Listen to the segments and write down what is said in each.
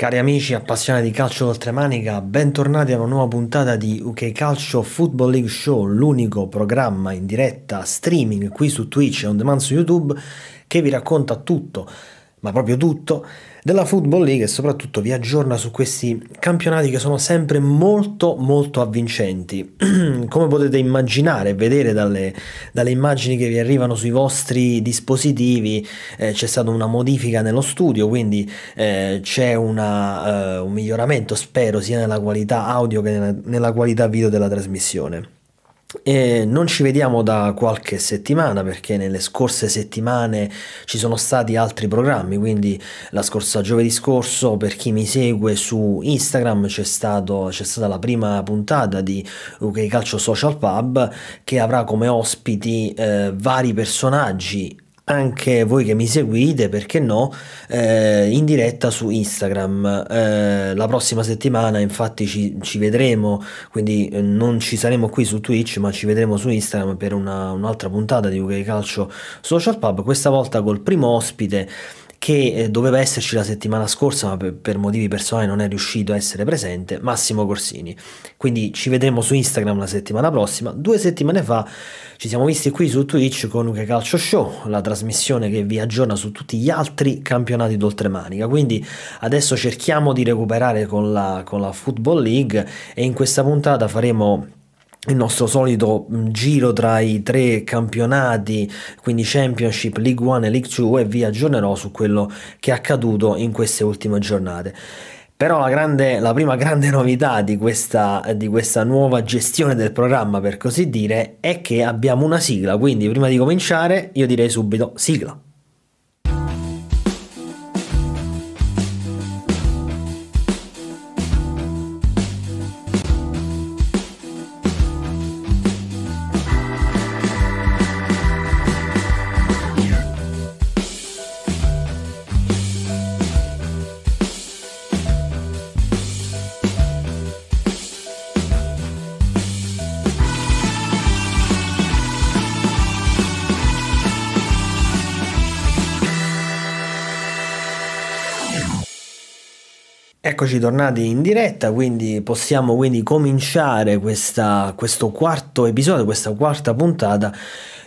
Cari amici appassionati di calcio d'oltremanica, bentornati a una nuova puntata di UK Calcio Football League Show, l'unico programma in diretta streaming qui su Twitch e on demand su YouTube che vi racconta tutto, ma proprio tutto, della Football League e soprattutto vi aggiorna su questi campionati che sono sempre molto molto avvincenti. Come potete immaginare, vedere dalle, dalle, immagini che vi arrivano sui vostri dispositivi, eh, c'è stata una modifica nello studio, quindi eh, c'è una, eh, un miglioramento, spero, sia nella qualità audio che nella, nella qualità video della trasmissione. E non ci vediamo da qualche settimana perché nelle scorse settimane ci sono stati altri programmi, quindi la scorsa giovedì scorso per chi mi segue su Instagram c'è, stato, c'è stata la prima puntata di UK Calcio Social Pub che avrà come ospiti eh, vari personaggi anche voi che mi seguite, perché no, eh, in diretta su Instagram. Eh, la prossima settimana infatti ci, ci, vedremo, quindi eh, non ci saremo qui su Twitch, ma ci vedremo su Instagram per una, un'altra puntata di UK Calcio Social Pub, questa volta col primo ospite che eh, doveva esserci la settimana scorsa, ma per, motivi personali non è riuscito a essere presente, Massimo Corsini. Quindi ci vedremo su Instagram la settimana prossima. Due settimane fa ci siamo visti qui su Twitch con Uke Calcio Show, la trasmissione che vi aggiorna su tutti gli altri campionati d'oltremanica. Quindi adesso cerchiamo di recuperare con la, con la Football League e in questa puntata faremo il nostro solito mm, giro tra i tre campionati, quindi Championship, League One e League Two, e vi aggiornerò su quello che è accaduto in queste ultime giornate. Però la, grande, la prima grande novità di questa, di questa, nuova gestione del programma, per così dire, è che abbiamo una sigla, quindi prima di cominciare io direi subito sigla. Eccoci tornati in diretta, quindi possiamo quindi cominciare questa, questo quarto episodio, questa quarta puntata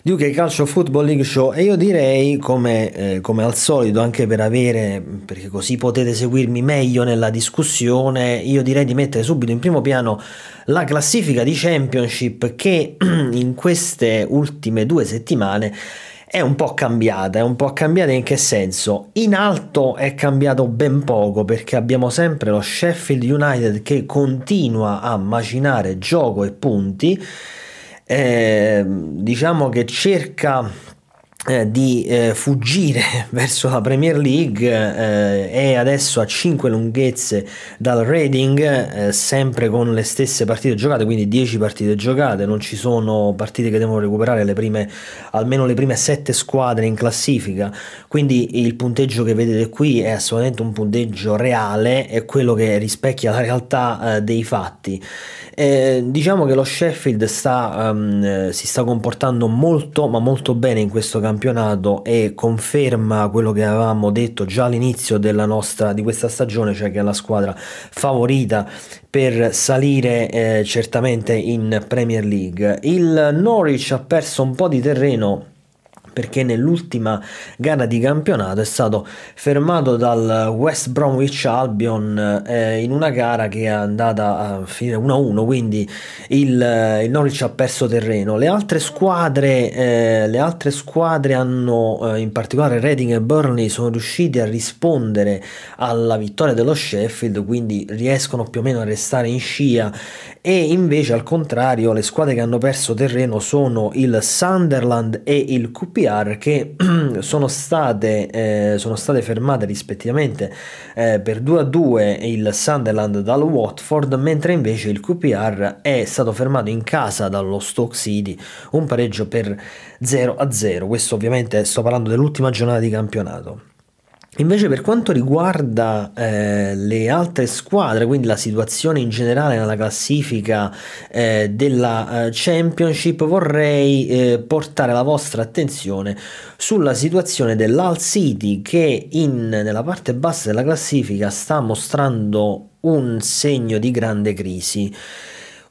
di UK Calcio Football League Show e io direi come, eh, come, al solito anche per avere perché così potete seguirmi meglio nella discussione io direi di mettere subito in primo piano la classifica di Championship che in queste ultime due settimane è un po' cambiata, è un po' cambiata in che senso? In alto è cambiato ben poco perché abbiamo sempre lo Sheffield United che continua a macinare gioco e punti, eh, diciamo che cerca eh, di eh, fuggire verso la Premier League eh, è adesso a 5 lunghezze dal Reading eh, sempre con le stesse partite giocate quindi 10 partite giocate non ci sono partite che devono recuperare le prime, almeno le prime 7 squadre in classifica quindi il punteggio che vedete qui è assolutamente un punteggio reale è quello che rispecchia la realtà eh, dei fatti diciamo che lo Sheffield sta, um, si sta comportando molto ma molto bene in questo campo campionato e conferma quello che avevamo detto già all'inizio della nostra, di questa stagione, cioè che è la squadra favorita per salire eh, certamente in Premier League. Il Norwich ha perso un po' di terreno perché nell'ultima gara di campionato è stato fermato dal West Bromwich Albion eh, in una gara che è andata a finire 1-1 quindi il, eh, il, Norwich ha perso terreno le altre squadre, eh, le altre squadre hanno eh, in particolare Reading e Burnley sono riusciti a rispondere alla vittoria dello Sheffield quindi riescono più o meno a restare in scia e invece al contrario le squadre che hanno perso terreno sono il Sunderland e il Cupi GDPR che sono state, eh, sono state fermate rispettivamente eh, per 2 a 2 il Sunderland dal Watford, mentre invece il QPR è stato fermato in casa dallo Stoke City, un pareggio per 0 a 0. Questo ovviamente sto parlando dell'ultima giornata di campionato. Invece per quanto riguarda eh, le altre squadre, quindi la situazione in generale nella classifica eh, della eh, Championship, vorrei eh, portare la vostra attenzione sulla situazione dell'Al City che in, nella parte bassa della classifica sta mostrando un segno di grande crisi.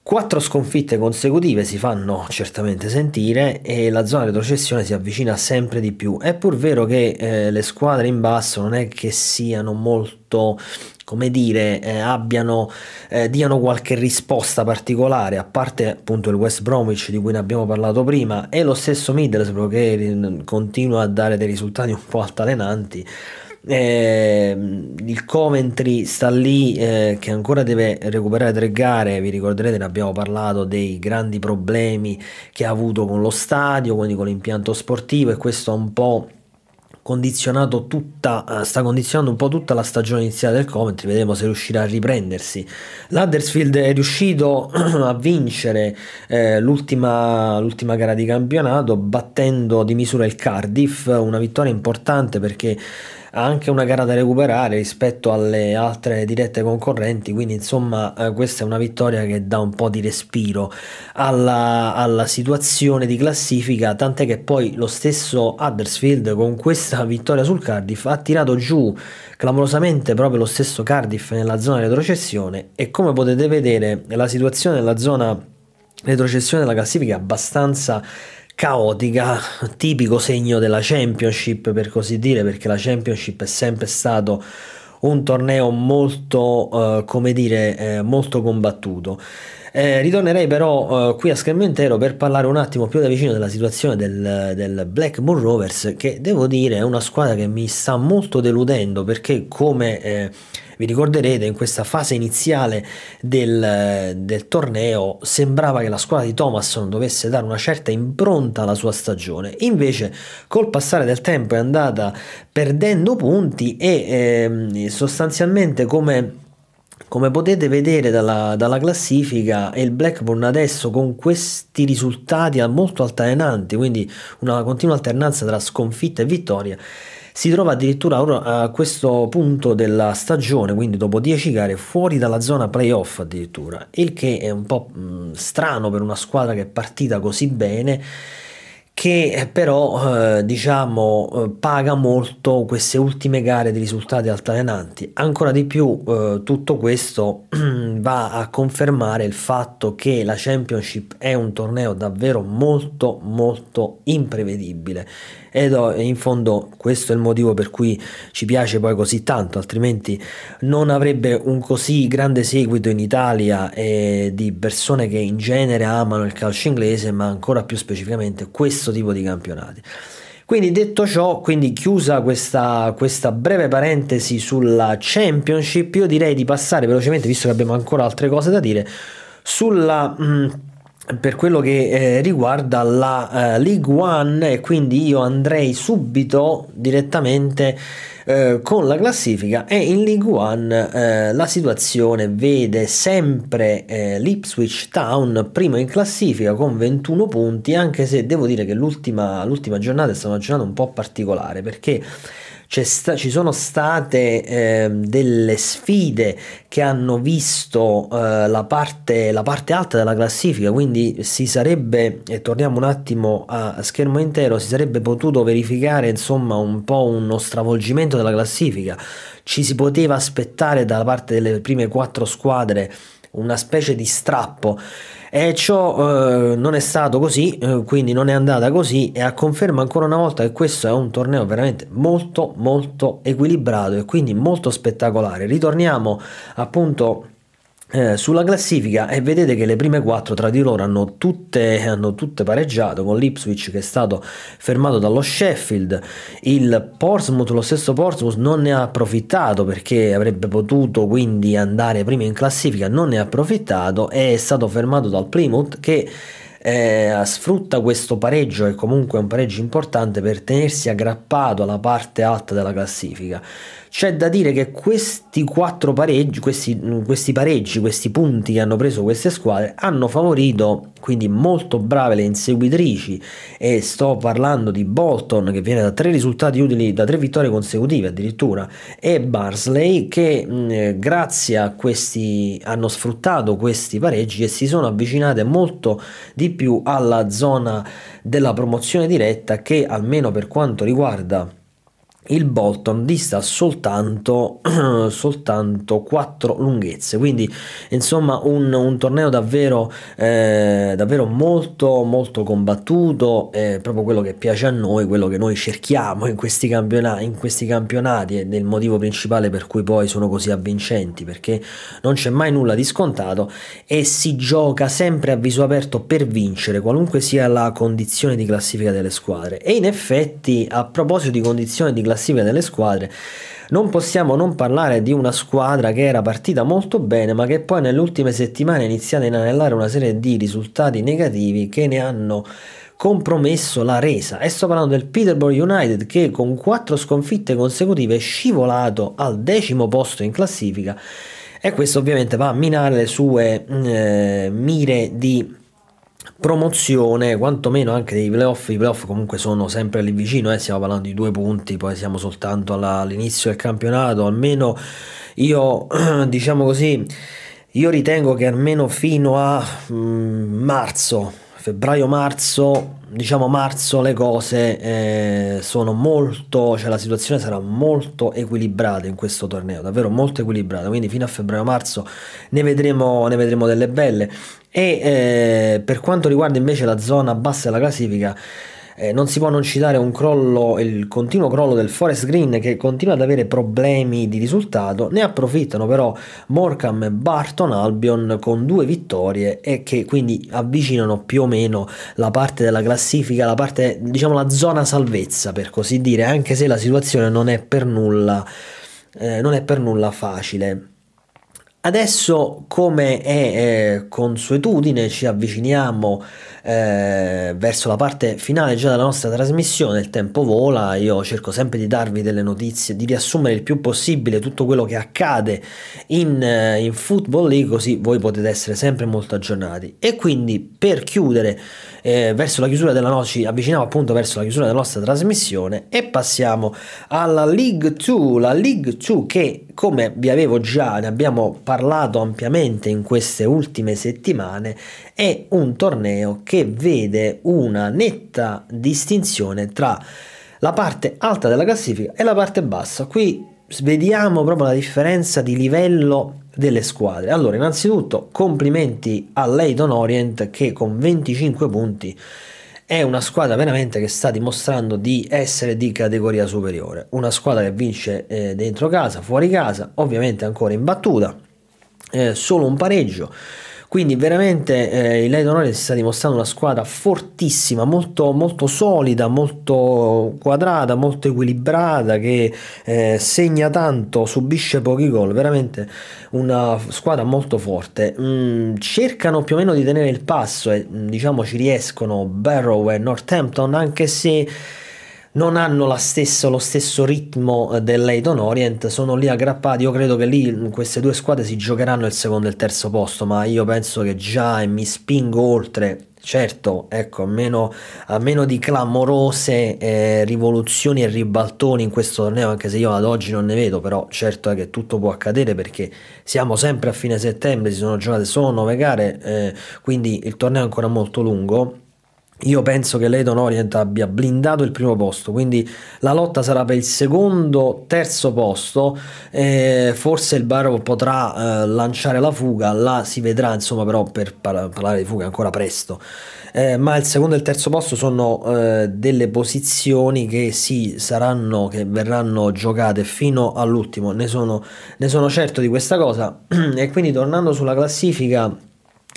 Quattro sconfitte consecutive si fanno certamente sentire e la zona retrocessione si avvicina sempre di più. È pur vero che eh, le squadre in basso non è che siano molto come dire, eh, abbiano, eh, diano qualche risposta particolare, a parte appunto il West Bromwich di cui ne abbiamo parlato prima e lo stesso Middlesbrough che mm, continua a dare dei risultati un po' altalenanti, eh, il Coventry sta lì eh, che ancora deve recuperare tre gare, vi ricorderete ne abbiamo parlato dei grandi problemi che ha avuto con lo stadio, quindi con l'impianto sportivo e questo ha un po' condizionato tutta, eh, sta condizionando un po' tutta la stagione iniziale del Coventry, vedremo se riuscirà a riprendersi. L'Huddersfield è riuscito a vincere eh, l'ultima, l'ultima, gara di campionato battendo di misura il Cardiff, una vittoria importante perché ha anche una gara da recuperare rispetto alle altre dirette concorrenti, quindi insomma eh, questa è una vittoria che dà un po' di respiro alla, alla situazione di classifica, tant'è che poi lo stesso Huddersfield con questa vittoria sul Cardiff ha tirato giù clamorosamente proprio lo stesso Cardiff nella zona retrocessione e come potete vedere la situazione nella zona retrocessione della classifica è abbastanza caotica, tipico segno della Championship per così dire, perché la Championship è sempre stato un torneo molto, eh, come dire, eh, molto combattuto. Eh, ritornerei però eh, qui a schermo intero per parlare un attimo più da vicino della situazione del, del Blackburn Rovers che devo dire è una squadra che mi sta molto deludendo perché come eh, vi ricorderete in questa fase iniziale del, del torneo sembrava che la squadra di Thomas non dovesse dare una certa impronta alla sua stagione, invece col passare del tempo è andata perdendo punti e eh, sostanzialmente come... Come potete vedere dalla, dalla, classifica, il Blackburn adesso con questi risultati molto altalenanti, quindi una continua alternanza tra sconfitta e vittoria, si trova addirittura a questo punto della stagione, quindi dopo 10 gare, fuori dalla zona playoff addirittura, il che è un po' strano per una squadra che è partita così bene che però eh, diciamo eh, paga molto queste ultime gare di risultati altalenanti. Ancora di più eh, tutto questo va a confermare il fatto che la Championship è un torneo davvero molto molto imprevedibile ed in fondo questo è il motivo per cui ci piace poi così tanto, altrimenti non avrebbe un così grande seguito in Italia e eh, di persone che in genere amano il calcio inglese, ma ancora più specificamente questo tipo di campionati. Quindi detto ciò, quindi chiusa questa, questa, breve parentesi sulla Championship, io direi di passare velocemente, visto che abbiamo ancora altre cose da dire, sulla... Mh, mm, per quello che eh, riguarda la eh, League One e quindi io andrei subito direttamente eh, con la classifica e in League One eh, la situazione vede sempre eh, l'Ipswich Town primo in classifica con 21 punti anche se devo dire che l'ultima, l'ultima giornata è stata una giornata un po' particolare perché sta, ci sono state eh, delle sfide che hanno visto eh, la, parte, la, parte, alta della classifica, quindi si sarebbe, e torniamo un attimo a schermo intero, si sarebbe potuto verificare insomma un po' uno stravolgimento della classifica, ci si poteva aspettare da parte delle prime quattro squadre una specie di strappo e ciò eh, non è stato così, eh, quindi non è andata così e a conferma ancora una volta che questo è un torneo veramente molto molto equilibrato e quindi molto spettacolare. Ritorniamo appunto eh, sulla classifica e vedete che le prime quattro tra di loro hanno tutte, hanno tutte pareggiato con l'Ipswich che è stato fermato dallo Sheffield il Portsmouth lo stesso Portsmouth non ne ha approfittato perché avrebbe potuto quindi andare prima in classifica non ne ha approfittato e è stato fermato dal Plymouth che eh, sfrutta questo pareggio che comunque è un pareggio importante per tenersi aggrappato alla parte alta della classifica c'è da dire che questi quattro pareggi, questi, questi pareggi, questi punti che hanno preso queste squadre hanno favorito quindi molto brave le inseguitrici e sto parlando di Bolton che viene da tre risultati utili, da tre vittorie consecutive addirittura e Barsley che mh, mm, grazie a questi hanno sfruttato questi pareggi e si sono avvicinate molto di più alla zona della promozione diretta che almeno per quanto riguarda il Bolton dista soltanto, soltanto 4 lunghezze, quindi insomma un, un torneo davvero, eh, davvero molto, molto combattuto, eh, proprio quello che piace a noi, quello che noi cerchiamo in questi, campionati, in questi campionati ed è il motivo principale per cui poi sono così avvincenti, perché non c'è mai nulla di scontato e si gioca sempre a viso aperto per vincere, qualunque sia la condizione di classifica delle squadre. E in effetti a proposito di condizione di classifica, classifica delle squadre, non possiamo non parlare di una squadra che era partita molto bene ma che poi nelle ultime settimane ha iniziato a inanellare una serie di risultati negativi che ne hanno compromesso la resa. E sto parlando del Peterborough United che con quattro sconfitte consecutive è scivolato al decimo posto in classifica e questo ovviamente va a minare le sue mm, eh, mire di promozione, quantomeno anche dei playoff. I playoff comunque sono sempre lì vicino, eh, stiamo parlando di due punti, poi siamo soltanto alla, all'inizio del campionato. Almeno io, diciamo così, io ritengo che almeno fino a mh, mm, marzo, febbraio-marzo, diciamo marzo, le cose eh, sono molto, cioè la situazione sarà molto equilibrata in questo torneo, davvero molto equilibrata. Quindi fino a febbraio-marzo ne vedremo, ne vedremo delle belle. E eh, per quanto riguarda invece la zona bassa della classifica, eh, non si può non citare un crollo, il continuo crollo del Forest Green che continua ad avere problemi di risultato, ne approfittano però Morecam e Barton Albion con due vittorie e che quindi avvicinano più o meno la parte della classifica, la parte diciamo la zona salvezza per così dire, anche se la situazione non è per nulla, eh, non è per nulla facile. Adesso, come è eh, consuetudine, ci avviciniamo eh, verso la parte finale già della nostra trasmissione, il tempo vola, io cerco sempre di darvi delle notizie, di riassumere il più possibile tutto quello che accade in, eh, in football lì, così voi potete essere sempre molto aggiornati. E quindi per chiudere, eh, verso la chiusura della noce, ci avviciniamo appunto verso la chiusura della nostra trasmissione e passiamo alla League 2, la League 2 che come vi avevo già, ne abbiamo parlato ampiamente in queste ultime settimane, è un torneo che vede una netta distinzione tra la parte alta della classifica e la parte bassa. Qui vediamo proprio la differenza di livello delle squadre. Allora, innanzitutto complimenti a Leyton Orient che con 25 punti è una squadra veramente che sta dimostrando di essere di categoria superiore. Una squadra che vince eh, dentro casa, fuori casa, ovviamente ancora in battuta, eh, solo un pareggio. Quindi veramente eh, il Leidon Orient si sta dimostrando una squadra fortissima, molto, molto solida, molto quadrata, molto equilibrata, che eh, segna tanto, subisce pochi gol, veramente una squadra molto forte. Mm, cercano più o meno di tenere il passo e diciamo ci riescono Barrow e Northampton, anche se non hanno stesso, lo stesso ritmo eh, dell'Eidon Orient, sono lì aggrappati. Io credo che lì mm, queste due squadre si giocheranno il secondo e il terzo posto, ma io penso che già e mi spingo oltre. Certo, ecco, a meno, a meno di clamorose eh, rivoluzioni e ribaltoni in questo torneo, anche se io ad oggi non ne vedo, però certo è che tutto può accadere perché siamo sempre a fine settembre, si sono giocate solo 9 gare, eh, quindi il torneo è ancora molto lungo io penso che l'Eton Orient abbia blindato il primo posto, quindi la lotta sarà per il secondo, terzo posto. forse il Barrow potrà eh, lanciare la fuga, là si vedrà, insomma, però per par- parlare di fuga ancora presto. Eh, ma il secondo e il terzo posto sono eh, delle posizioni che sì, saranno, che verranno giocate fino all'ultimo, ne sono, ne sono certo di questa cosa. e quindi tornando sulla classifica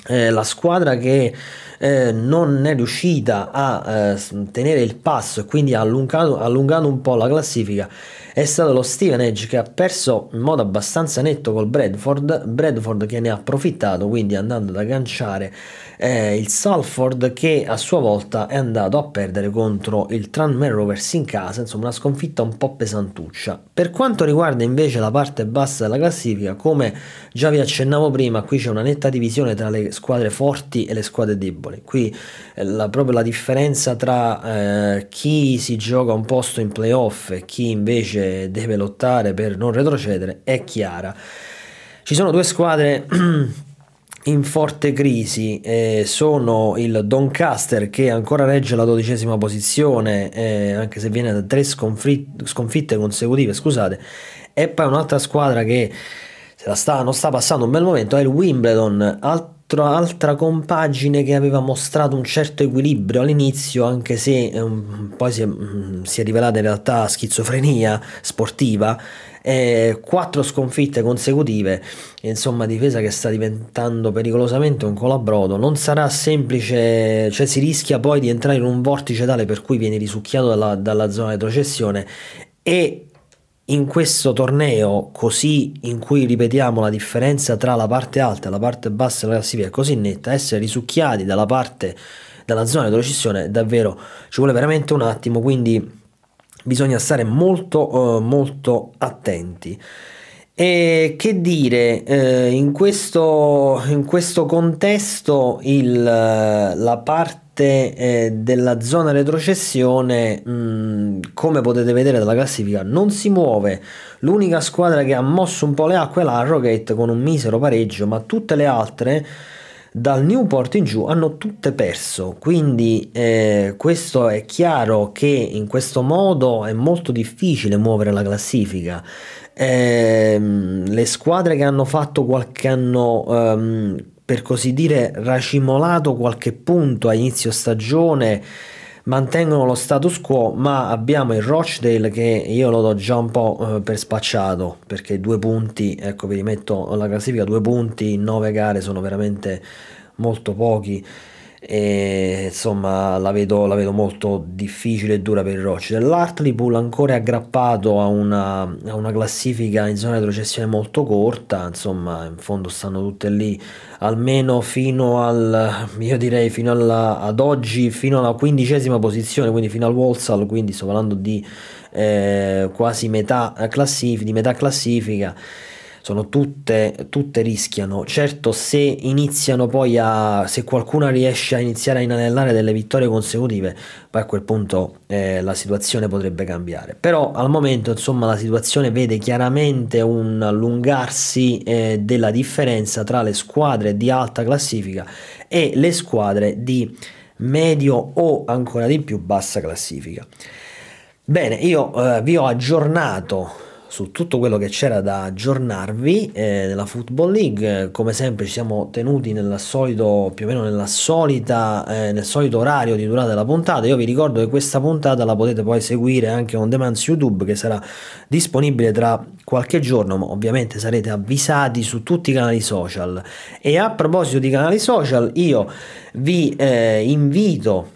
eh, la squadra che eh, non è riuscita a eh, tenere il passo e quindi ha allungato, allungato, un po' la classifica è stato lo Steven Edge che ha perso in modo abbastanza netto col Bradford, Bradford che ne ha approfittato quindi andando ad agganciare eh, il Salford che a sua volta è andato a perdere contro il Tranmere Rovers in casa, insomma una sconfitta un po' pesantuccia. Per quanto riguarda invece la parte bassa della classifica, come già vi accennavo prima, qui c'è una netta divisione tra le squadre forti e le squadre deboli. Qui eh, la, proprio la differenza tra eh, chi si gioca un posto in playoff e chi invece deve lottare per non retrocedere è chiara. Ci sono due squadre in forte crisi eh, sono il Doncaster che ancora regge la dodicesima posizione, eh, anche se viene da tre sconfit- sconfitte consecutive, scusate, e poi un'altra squadra che se la sta, non sta passando un bel momento è il Wimbledon, altro, altra compagine che aveva mostrato un certo equilibrio all'inizio, anche se eh, poi si è, mm, si è rivelata in realtà schizofrenia sportiva eh, quattro sconfitte consecutive, insomma difesa che sta diventando pericolosamente un colabrodo, non sarà semplice, cioè si rischia poi di entrare in un vortice tale per cui viene risucchiato dalla, dalla zona retrocessione e in questo torneo così in cui ripetiamo la differenza tra la parte alta e la parte bassa della classifica è così netta, essere risucchiati dalla parte dalla zona di retrocessione davvero ci vuole veramente un attimo, quindi bisogna stare molto, eh, molto attenti. E che dire, eh, in, questo, in, questo, contesto il, la parte eh, della zona retrocessione, come potete vedere dalla classifica, non si muove. L'unica squadra che ha mosso un po' le acque è la Arrogate con un misero pareggio, ma tutte le altre dal Newport in giù hanno tutte perso, quindi eh, questo è chiaro che in questo modo è molto difficile muovere la classifica. Eh, le squadre che hanno fatto qualche anno ehm, per così dire racimolato qualche punto a inizio stagione mantengono lo status quo, ma abbiamo il Rochdale che io lo do già un po' eh, per spacciato, perché due punti, ecco vi rimetto la classifica, due punti in nove gare sono veramente molto pochi e insomma la vedo, la vedo, molto difficile e dura per il Rochdale. L'Hartlepool ancora è aggrappato a una, a una, classifica in zona di retrocessione molto corta, insomma in fondo stanno tutte lì almeno fino al, io direi fino alla, ad oggi, fino alla quindicesima posizione, quindi fino al Walsall, quindi sto parlando di eh, quasi metà classifica, di metà classifica sono tutte, tutte rischiano. Certo, se iniziano poi a. se qualcuna riesce a iniziare a inanellare delle vittorie consecutive, poi a quel punto eh, la situazione potrebbe cambiare. Però al momento, insomma, la situazione vede chiaramente un allungarsi eh, della differenza tra le squadre di alta classifica e le squadre di medio o ancora di più bassa classifica. Bene, io eh, vi ho aggiornato su tutto quello che c'era da aggiornarvi eh, della Football League. Come sempre ci siamo tenuti nel solito, più o meno nella solita, eh, nel solito orario di durata della puntata. Io vi ricordo che questa puntata la potete poi seguire anche on demand su YouTube che sarà disponibile tra qualche giorno, ma ovviamente sarete avvisati su tutti i canali social. E a proposito di canali social, io vi eh, invito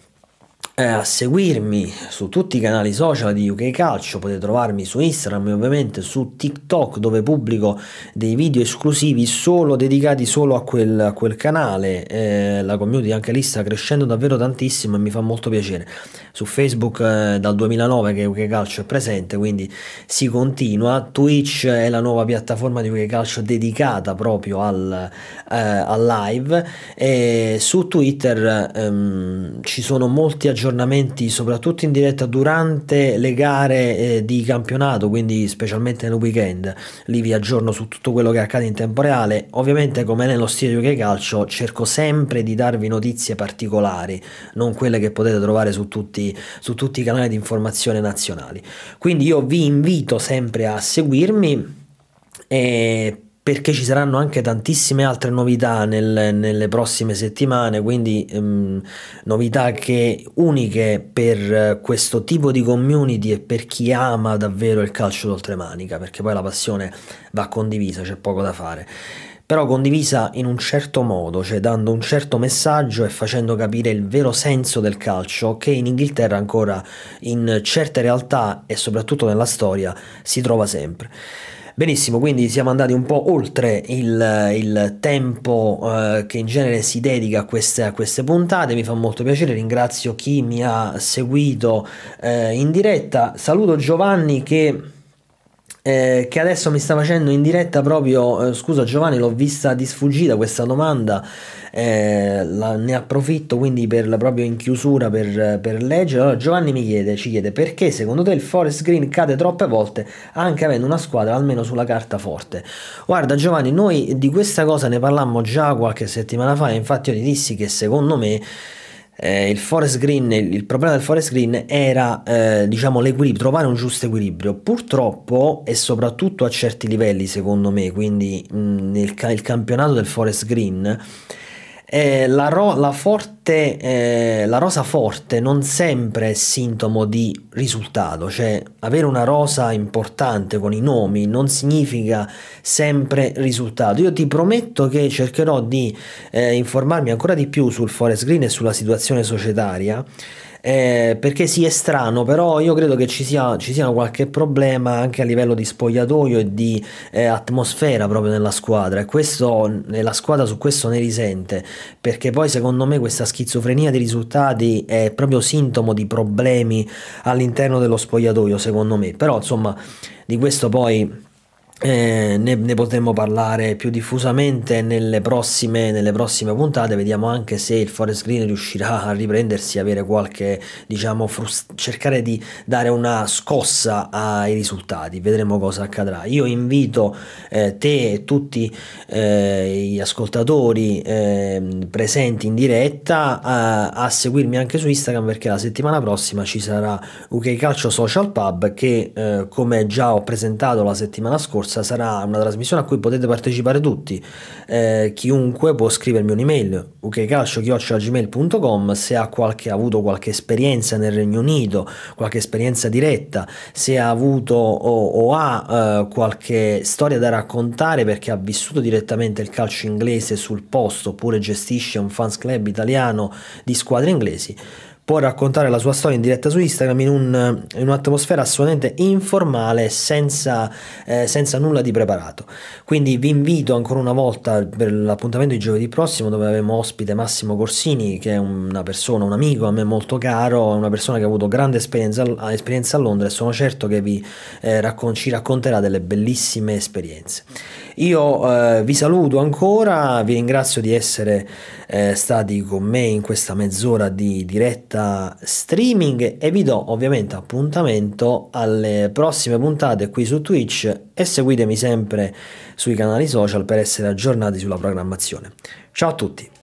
eh, a seguirmi su tutti i canali social di UK Calcio, potete trovarmi su Instagram e ovviamente su TikTok dove pubblico dei video esclusivi solo dedicati solo a quel, a quel canale, eh, la community anche lì sta crescendo davvero tantissimo e mi fa molto piacere. Su Facebook eh, dal 2009 che UK Calcio è presente, quindi si continua, Twitch è la nuova piattaforma di UK Calcio dedicata proprio al, eh, al live e su Twitter ehm, ci sono molti aggiornamenti aggiornamenti soprattutto in diretta durante le gare eh, di campionato, quindi specialmente nel weekend, lì vi aggiorno su tutto quello che accade in tempo reale. Ovviamente come nello stile che calcio cerco sempre di darvi notizie particolari, non quelle che potete trovare su tutti, su tutti i canali di informazione nazionali. Quindi io vi invito sempre a seguirmi e perché ci saranno anche tantissime altre novità nel, nelle prossime settimane, quindi um, novità che uniche per questo tipo di community e per chi ama davvero il calcio d'oltremanica, perché poi la passione va condivisa, c'è poco da fare. Però condivisa in un certo modo, cioè dando un certo messaggio e facendo capire il vero senso del calcio che in Inghilterra ancora in certe realtà e soprattutto nella storia si trova sempre. Benissimo, quindi siamo andati un po' oltre il, il tempo eh, che in genere si dedica a queste, a queste, puntate, mi fa molto piacere, ringrazio chi mi ha seguito eh, in diretta, saluto Giovanni che eh, che adesso mi sta facendo in diretta proprio, eh, scusa Giovanni, l'ho vista di sfuggita questa domanda, eh, la, ne approfitto quindi per, proprio in chiusura per, per leggere. Allora, Giovanni mi chiede, ci chiede perché secondo te il Forest Green cade troppe volte anche avendo una squadra almeno sulla carta forte? Guarda Giovanni, noi di questa cosa ne parlammo già qualche settimana fa, infatti io ti dissi che secondo me eh, il forest green, il, problema del forest green era eh, diciamo l'equilibrio, trovare un giusto equilibrio. Purtroppo e soprattutto a certi livelli, secondo me, quindi mh, nel ca- campionato del forest green eh, la, ro- la, forte, eh, la, rosa forte non sempre è sintomo di risultato, cioè avere una rosa importante con i nomi non significa sempre risultato. Io ti prometto che cercherò di eh, informarmi ancora di più sul Forest Green e sulla situazione societaria eh, perché sì è strano, però io credo che ci sia, ci sia qualche problema anche a livello di spogliatoio e di eh, atmosfera proprio nella squadra e questo, la squadra su questo ne risente, perché poi secondo me questa schizofrenia dei risultati è proprio sintomo di problemi all'interno dello spogliatoio, secondo me, però insomma di questo poi eh, ne, ne, potremmo parlare più diffusamente nelle prossime, nelle prossime, puntate. Vediamo anche se il Forest Green riuscirà a riprendersi, avere qualche, diciamo, frust- cercare di dare una scossa ai risultati. Vedremo cosa accadrà. Io invito eh, te e tutti eh, gli ascoltatori ehm, presenti in diretta a, a, seguirmi anche su Instagram perché la settimana prossima ci sarà UK Calcio Social Pub che, eh, come già ho presentato la settimana scorsa, corsa sarà una trasmissione a cui potete partecipare tutti. Eh, chiunque può scrivermi un'email ukcalcio.gmail.com se ha, qualche, ha, avuto qualche esperienza nel Regno Unito, qualche esperienza diretta, se ha avuto o, o ha eh, qualche storia da raccontare perché ha vissuto direttamente il calcio inglese sul posto oppure gestisce un fans club italiano di squadre inglesi può raccontare la sua storia in diretta su Instagram in, un, eh, in un'atmosfera assolutamente informale, senza, eh, senza, nulla di preparato. Quindi vi invito ancora una volta per l'appuntamento di giovedì prossimo dove avremo ospite Massimo Corsini, che è una persona, un amico a me molto caro, una persona che ha avuto grande esperienza, esperienza a Londra e sono certo che vi, eh, raccon- ci racconterà delle bellissime esperienze. Io eh, vi saluto ancora, vi ringrazio di essere eh, stati con me in questa mezz'ora di diretta diretta streaming e vi do ovviamente appuntamento alle prossime puntate qui su Twitch e seguitemi sempre sui canali social per essere aggiornati sulla programmazione. Ciao a tutti!